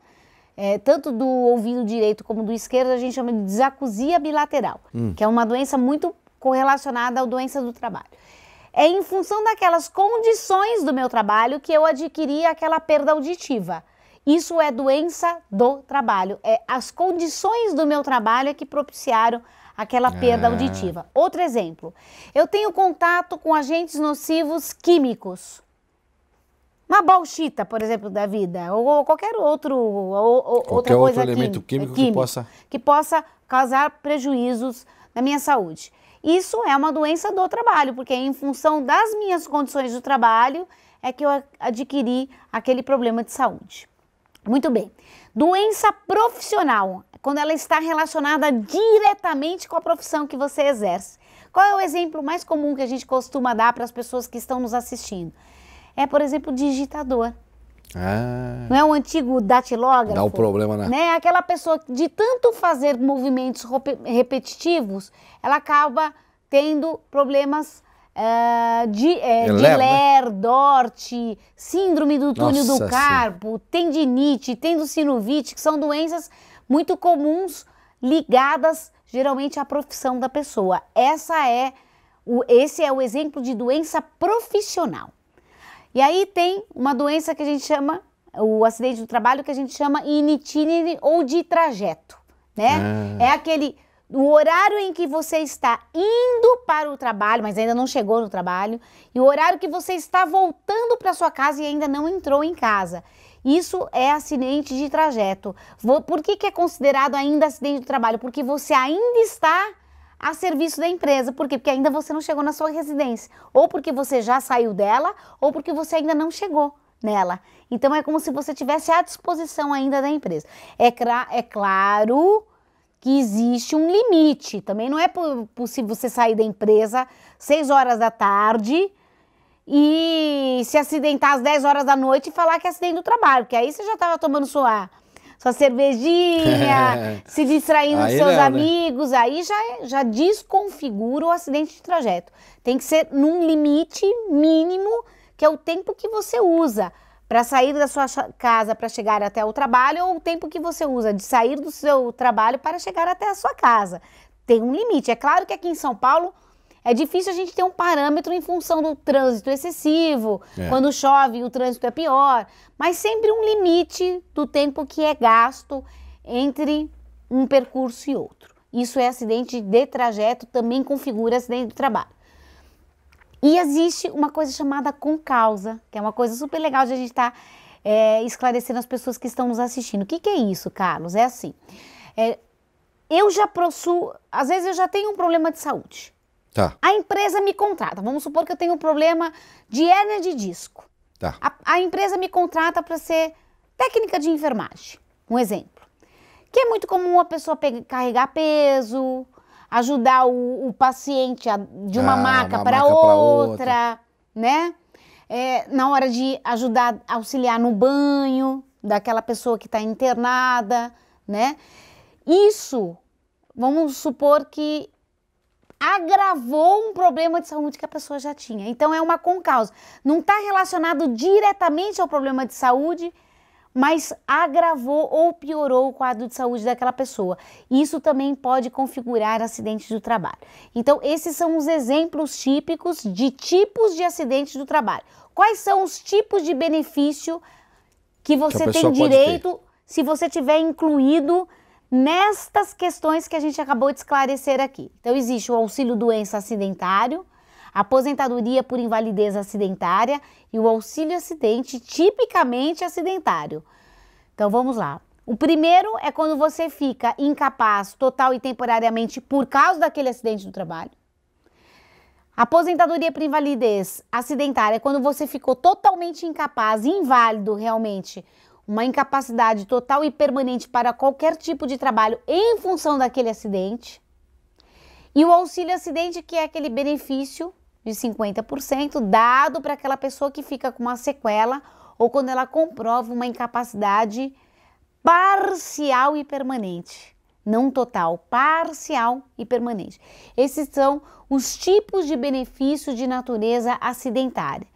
[SPEAKER 4] É, tanto do ouvido direito como do esquerdo, a gente chama de desacusia bilateral, hum. que é uma doença muito correlacionada à doença do trabalho. É em função daquelas condições do meu trabalho que eu adquiri aquela perda auditiva. Isso é doença do trabalho. É as condições do meu trabalho é que propiciaram aquela perda ah. auditiva. Outro exemplo. Eu tenho contato com agentes nocivos químicos. Uma bauxita, por exemplo, da vida, ou qualquer outro ou, ou qualquer outra coisa outro elemento químico, químico, que possa que possa causar prejuízos na minha saúde. Isso é uma doença do trabalho, porque em função das minhas condições de trabalho é que eu adquiri aquele problema de saúde. Muito bem. Doença profissional, quando ela está relacionada diretamente com a profissão que você exerce. Qual é o exemplo mais comum que a gente costuma dar para as pessoas que estão nos assistindo? É, por exemplo, digitador. Ah. Não é o antigo datilógrafo? Dá o um problema, né? né? Aquela pessoa que, de tanto fazer movimentos repetitivos, ela acaba tendo problemas uh, de, eh, é, Eler, Diler, Dort, síndrome do túnel Nossa do carpo, sim. tendinite, tendocinovite, que são doenças muito comuns ligadas geralmente à profissão da pessoa. Essa é o, esse é o exemplo de doença profissional. E aí tem uma doença que a gente chama, o acidente do trabalho que a gente chama in ou de trajeto, né? Ah. É aquele o horário em que você está indo para o trabalho, mas ainda não chegou no trabalho, e o horário que você está voltando para sua casa e ainda não entrou em casa. Isso é acidente de trajeto. Por que, que é considerado ainda acidente de trabalho? Porque você ainda está a serviço da empresa. Por quê? Porque ainda você não chegou na sua residência. Ou porque você já saiu dela, ou porque você ainda não chegou nela. Então é como se você tivesse à disposição ainda da empresa. É, é claro que existe um limite. Também não é possível você sair da empresa seis horas da tarde e se acidentar às 10 horas da noite e falar que é acidente do trabalho, porque aí você já estava tomando sua, sua cervejinha, se distraindo aí com seus não, né? amigos, né? aí já, é, já desconfigura o acidente de trajeto. Tem que ser num limite mínimo, que é o tempo que você usa para sair da sua casa para chegar até o trabalho ou o tempo que você usa de sair do seu trabalho para chegar até a sua casa. Tem um limite. É claro que aqui em São Paulo é difícil a gente ter um parâmetro em função do trânsito excessivo. É. Quando chove, o trânsito é pior. Mas sempre um limite do tempo que é gasto entre um percurso e outro. Isso é acidente de trajeto, também configura acidente de trabalho. E existe uma coisa chamada com causa, que é uma coisa super legal de a gente estar tá, é, esclarecendo as pessoas que estão nos assistindo. O que, que é isso, Carlos? É assim. É, eu já possuo, às vezes eu já tenho um problema de saúde. Tá. A empresa me contrata. Vamos supor que eu tenho um problema de hérnia de disco. Tá. A, a empresa me contrata para ser técnica de enfermagem, um exemplo. Que é muito comum a pessoa pegar, carregar peso, ajudar o, o paciente a, de uma ah, maca para outra, outra, né? É, na hora de ajudar, auxiliar no banho daquela pessoa que está internada, né? Isso, vamos supor que agravou um problema de saúde que a pessoa já tinha. Então é uma concausa. Não está relacionado diretamente ao problema de saúde, mas agravou ou piorou o quadro de saúde daquela pessoa. Isso também pode configurar acidentes do trabalho. Então, esses são os exemplos típicos de tipos de acidentes do trabalho. Quais são os tipos de benefício que você que tem direito se você tiver incluído nestas questões que a gente acabou de esclarecer aqui? Então, existe o auxílio doença acidentário, aposentadoria por invalidez acidentária e o auxílio acidente tipicamente acidentário. Então vamos lá. O primeiro é quando você fica incapaz total e temporariamente por causa daquele acidente do trabalho. Aposentadoria por invalidez acidentária é quando você ficou totalmente incapaz, inválido realmente, uma incapacidade total e permanente para qualquer tipo de trabalho em função daquele acidente. E o auxílio acidente, que é aquele benefício de 50% dado para aquela pessoa que fica com uma sequela ou quando ela comprova uma incapacidade parcial e permanente. Não total, parcial e permanente. Esses são os tipos de benefício de natureza acidentária,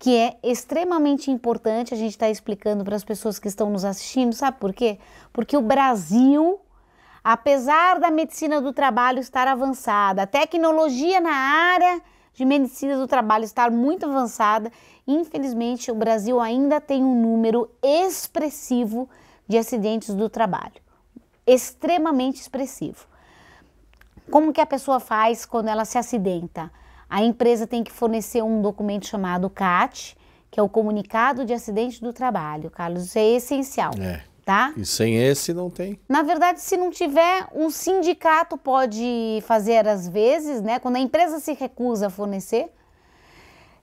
[SPEAKER 4] que é extremamente importante a gente está explicando para as pessoas que estão nos assistindo, sabe por quê? Porque o Brasil apesar da medicina do trabalho estar avançada, a tecnologia na área de medicina do trabalho estar muito avançada, infelizmente o Brasil ainda tem um número expressivo de acidentes do trabalho, extremamente expressivo. Como que a pessoa faz quando ela se acidenta? A empresa tem que fornecer um documento chamado CAT, que é o comunicado de acidente do trabalho, Carlos, isso é essencial. É tá?
[SPEAKER 1] E sem esse não tem.
[SPEAKER 4] Na verdade, se não tiver, um sindicato pode fazer às vezes, né? Quando a empresa se recusa a fornecer.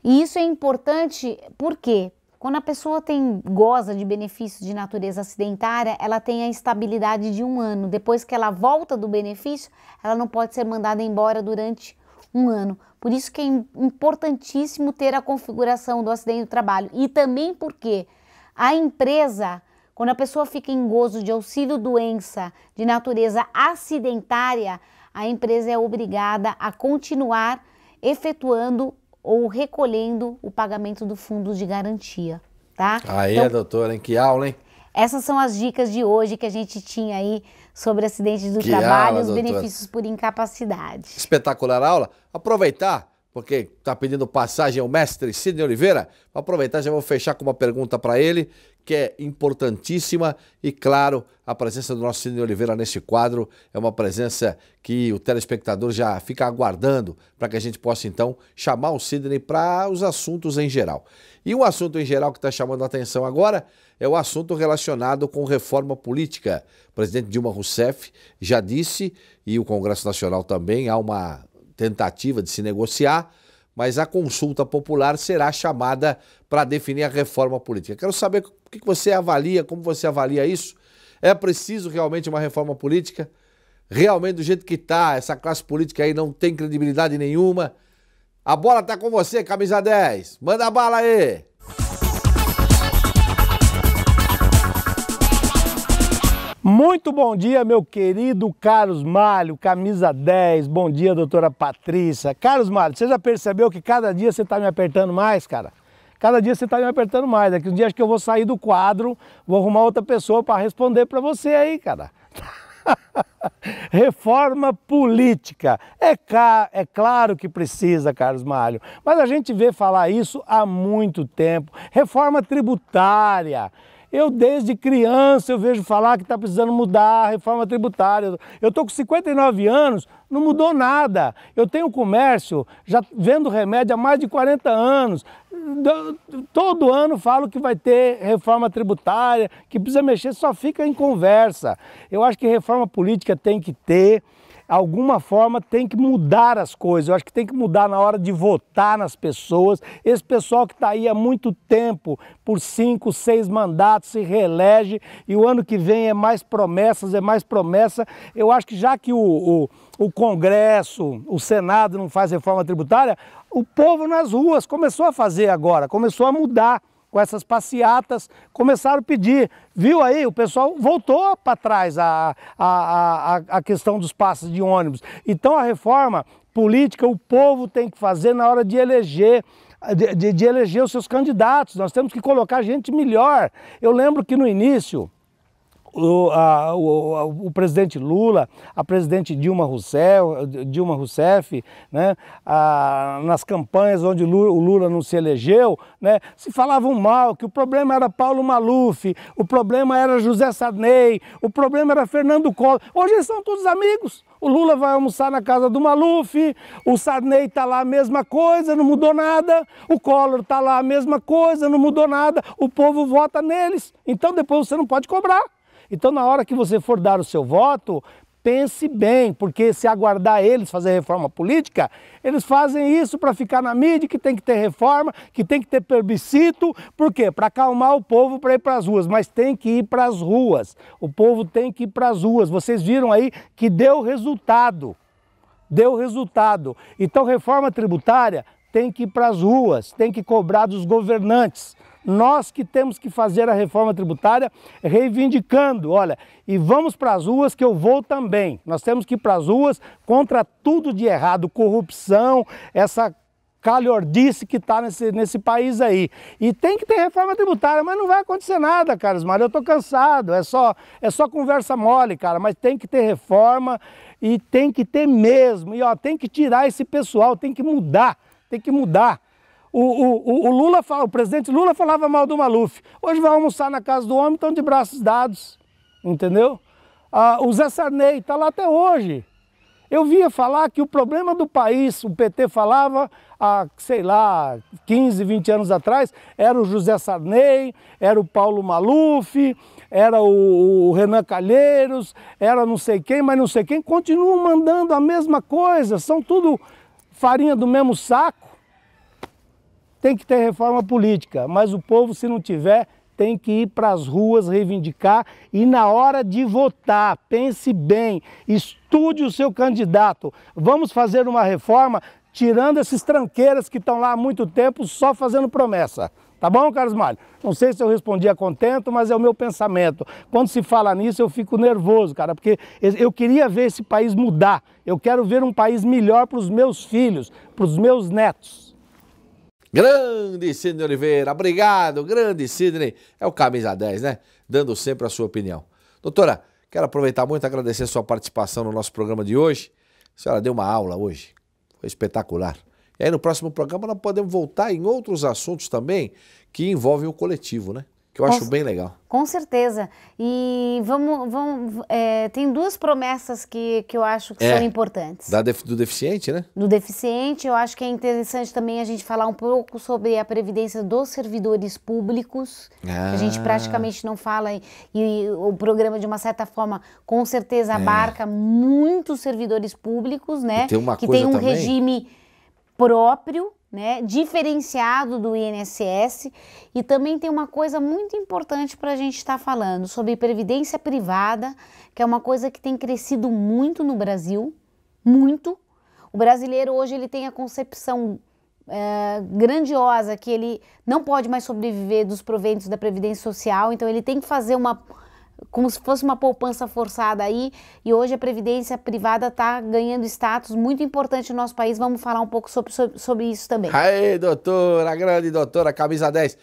[SPEAKER 4] E isso é importante porque quando a pessoa tem goza de benefício de natureza acidentária, ela tem a estabilidade de um ano. Depois que ela volta do benefício, ela não pode ser mandada embora durante um ano. Por isso que é importantíssimo ter a configuração do acidente do trabalho. E também porque a empresa quando a pessoa fica em gozo de auxílio doença de natureza acidentária, a empresa é obrigada a continuar efetuando ou recolhendo o pagamento do fundo de garantia, tá? Aí, então,
[SPEAKER 1] doutora, em que aula, hein?
[SPEAKER 4] Essas são as dicas de hoje que a gente tinha aí sobre acidentes do que trabalho, e os doutora. benefícios por incapacidade.
[SPEAKER 1] Espetacular aula. Aproveitar porque está pedindo passagem ao mestre Sidney Oliveira. Para aproveitar, já vou fechar com uma pergunta para ele, que é importantíssima. E, claro, a presença do nosso Sidney Oliveira neste quadro é uma presença que o telespectador já fica aguardando para que a gente possa, então, chamar o Sidney para os assuntos em geral. E um assunto em geral que está chamando a atenção agora é o assunto relacionado com reforma política. O presidente Dilma Rousseff já disse, e o Congresso Nacional também, há uma tentativa de se negociar, mas a consulta popular será chamada para definir a reforma política. Quero saber o que você avalia, como você avalia isso. É preciso realmente uma reforma política? Realmente, do jeito que está, essa classe política aí não tem credibilidade nenhuma. A bola está com você, camisa 10. Manda bala aí!
[SPEAKER 5] Muito bom dia, meu querido Carlos Malho, camisa 10. Bom dia, doutora Patrícia. Carlos Malho, você já percebeu que cada dia você está me apertando mais, cara? Cada dia você está me apertando mais. Daqui um dia acho que eu vou sair do quadro, vou arrumar outra pessoa para responder para você aí, cara. Reforma política. É, é, claro que precisa, Carlos Malho, mas a gente vê falar isso há muito tempo. Reforma tributária. Eu, desde criança, eu vejo falar que está precisando mudar a reforma tributária. Eu estou com 59 anos, não mudou nada. Eu tenho comércio, já vendo remédio há mais de 40 anos. Todo ano falo que vai ter reforma tributária, que precisa mexer, só fica em conversa. Eu acho que reforma política tem que ter alguma forma tem que mudar as coisas. Eu acho que tem que mudar na hora de votar nas pessoas. Esse pessoal que está aí há muito tempo, por cinco, seis mandatos, se reelege e o ano que vem é mais promessas, é mais promessa. Eu acho que já que o, o, o Congresso, o Senado não faz reforma tributária, o povo nas ruas começou a fazer agora, começou a mudar com essas passeatas, começaram a pedir. Viu aí, o pessoal voltou para trás a, a, a, a questão dos passes de ônibus. Então a reforma política o povo tem que fazer na hora de eleger de, de, de, eleger os seus candidatos. Nós temos que colocar gente melhor. Eu lembro que no início o, a, o, o, presidente Lula, a presidente Dilma Rousseff, Dilma Rousseff né, a, nas campanhas onde Lula, o Lula não se elegeu, né, se falavam mal, que o problema era Paulo Maluf, o problema era José Sarney, o problema era Fernando Collor. Hoje eles são todos amigos. O Lula vai almoçar na casa do Maluf, o Sarney está lá a mesma coisa, não mudou nada, o Collor está lá a mesma coisa, não mudou nada, o povo vota neles. Então depois você não pode cobrar. Então, na hora que você for dar o seu voto, pense bem, porque se aguardar eles fazer reforma política, eles fazem isso para ficar na mídia que tem que ter reforma, que tem que ter plebiscito, por quê? Para acalmar o povo para ir para as ruas, mas tem que ir para as ruas. O povo tem que ir para as ruas. Vocês viram aí que deu resultado. Deu resultado. Então, reforma tributária tem que ir para as ruas, tem que cobrar dos governantes nós que temos que fazer a reforma tributária reivindicando, olha, e vamos para as ruas que eu vou também. Nós temos que ir para as ruas contra tudo de errado, corrupção, essa calhordice que está nesse, nesse país aí. E tem que ter reforma tributária, mas não vai acontecer nada, Carlos Mário. Eu estou cansado, é só, é só conversa mole, cara, mas tem que ter reforma e tem que ter mesmo. E ó, tem que tirar esse pessoal, tem que mudar, tem que mudar. O, o, o, Lula, o presidente Lula falava mal do Maluf. Hoje vai almoçar na casa do homem, estão de braços dados, entendeu? Ah, o Zé Sarney está lá até hoje. Eu via falar que o problema do país, o PT falava há, sei lá, 15, 20 anos atrás, era o José Sarney, era o Paulo Maluf, era o, o Renan Calheiros, era não sei quem, mas não sei quem, continuam mandando a mesma coisa, são tudo farinha do mesmo saco tem que ter reforma política, mas o povo, se não tiver, tem que ir para as ruas reivindicar e na hora de votar, pense bem, estude o seu candidato. Vamos fazer uma reforma tirando esses tranqueiras que estão lá há muito tempo só fazendo promessa. Tá bom, Carlos Mário? Não sei se eu respondi a contento, mas é o meu pensamento. Quando se fala nisso, eu fico nervoso, cara, porque eu queria ver esse país mudar. Eu quero ver um país melhor para os meus filhos, para os meus netos.
[SPEAKER 1] Grande Sidney Oliveira, obrigado, grande Sidney. É o camisa 10, né? Dando sempre a sua opinião. Doutora, quero aproveitar muito e agradecer a sua participação no nosso programa de hoje. A senhora deu uma aula hoje, foi espetacular. E aí no próximo programa nós podemos voltar em outros assuntos também que envolvem o coletivo, né? que eu com, acho bem legal.
[SPEAKER 4] Com certeza. E vamos, vamos é, tem duas promessas que, que eu acho que é, são importantes.
[SPEAKER 1] Da def, do deficiente, né? Do
[SPEAKER 4] deficiente, eu acho que é interessante também a gente falar um pouco sobre a previdência dos servidores públicos.
[SPEAKER 2] Ah. A gente praticamente
[SPEAKER 4] não fala e, e, o programa de uma certa forma com certeza é. abarca é. muitos servidores públicos, né? E tem uma que coisa tem um também. regime próprio né, diferenciado do INSS e também tem uma coisa muito importante para a gente estar tá falando sobre previdência privada, que é uma coisa que tem crescido muito no Brasil, muito. O brasileiro hoje ele tem a concepção é, grandiosa que ele não pode mais sobreviver dos proventos da previdência social, então ele tem que fazer uma como se fosse uma poupança forçada aí, e hoje a previdência privada está ganhando status muito importante no nosso país. Vamos falar um pouco sobre, sobre, sobre isso também.
[SPEAKER 1] Aí, doutora, grande doutora, camisa 10.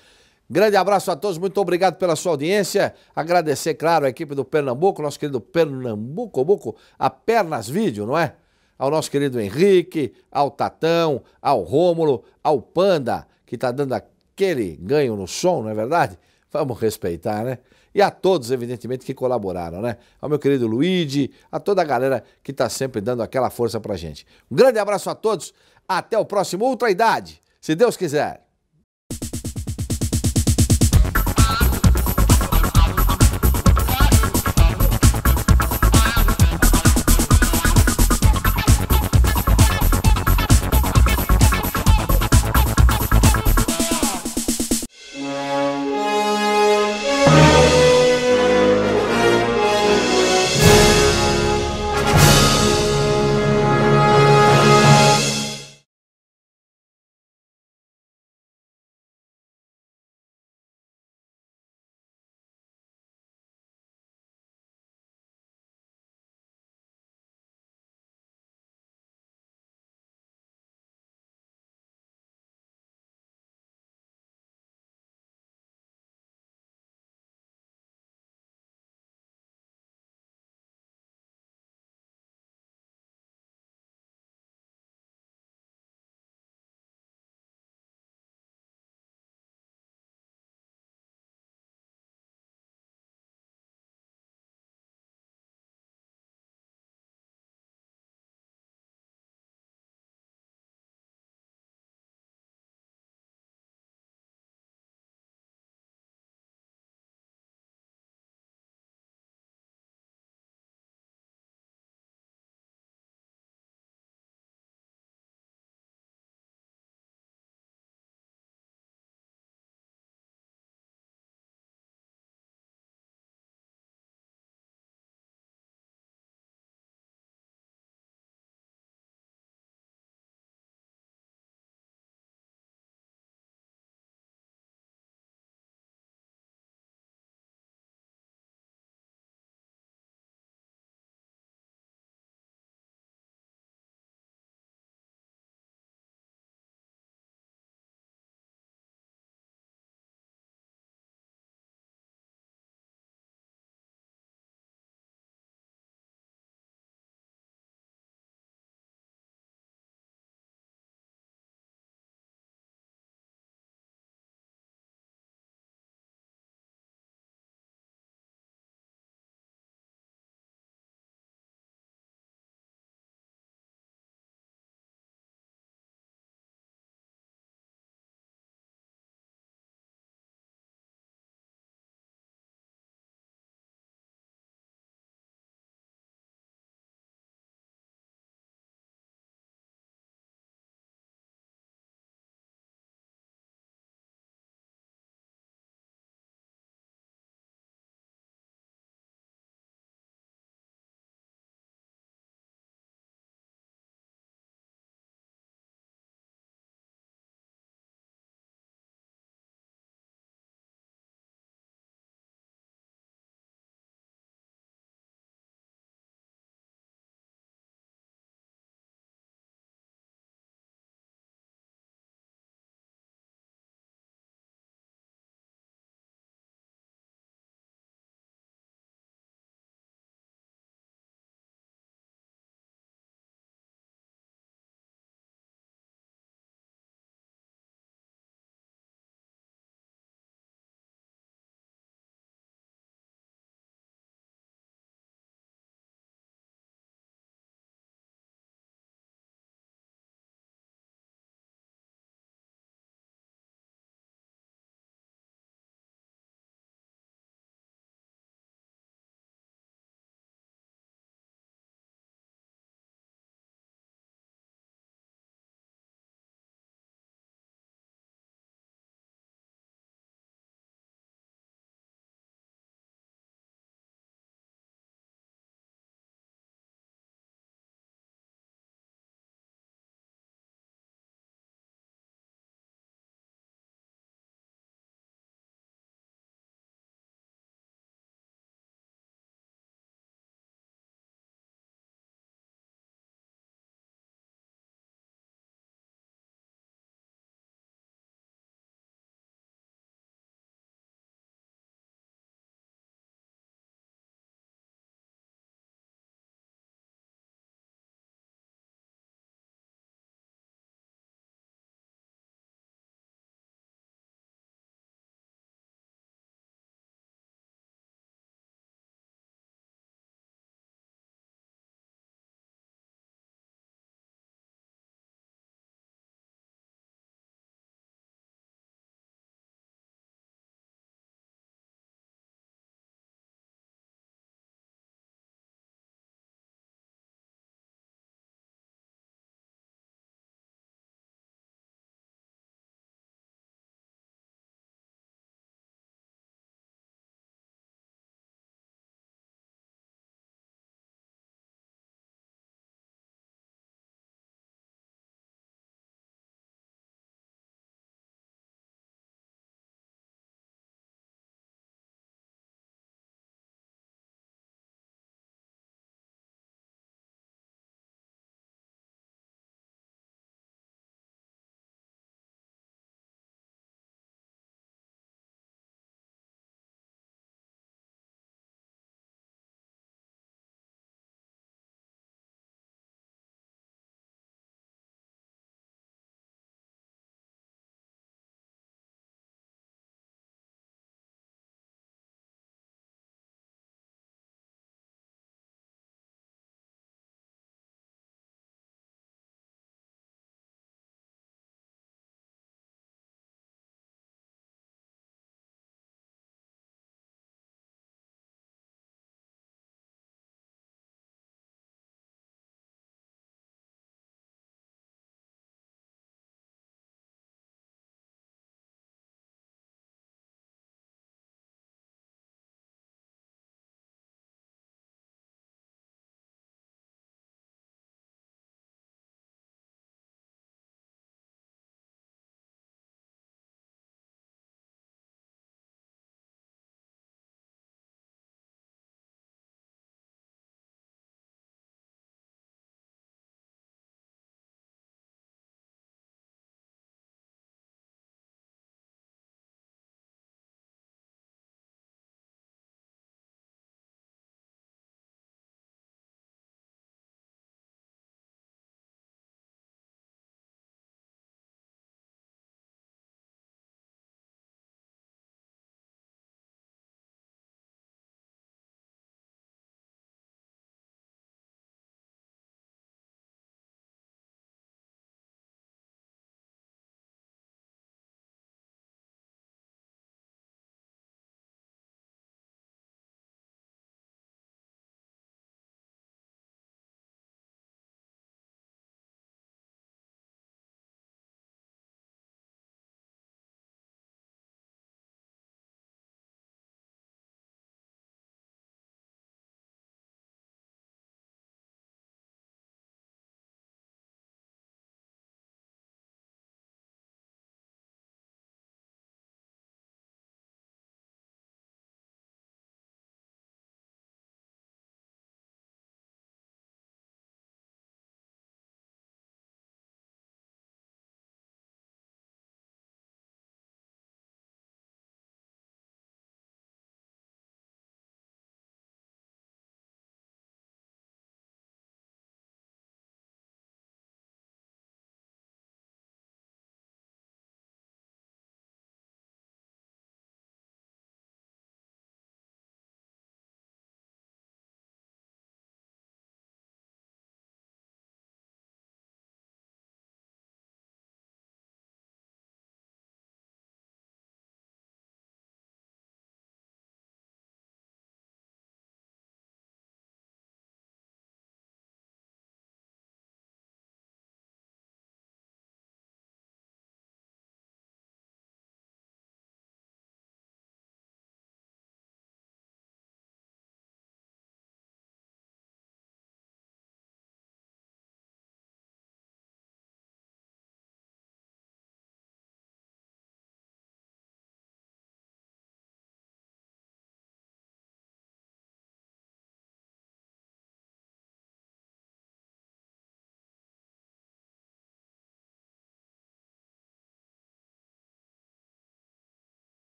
[SPEAKER 1] Grande abraço a todos, muito obrigado pela sua audiência. Agradecer, claro, a equipe do Pernambuco, nosso querido Pernambuco, Buco, a Pernas Vídeo, não é? Ao nosso querido Henrique, ao Tatão, ao Rômulo, ao Panda, que está dando aquele ganho no som, não é verdade? Vamos respeitar, né? e a todos, evidentemente, que colaboraram, né? Ao meu querido Luigi, a toda a galera que está sempre dando aquela força pra gente. Um grande abraço a todos, até o próximo Ultra Idade, se Deus quiser.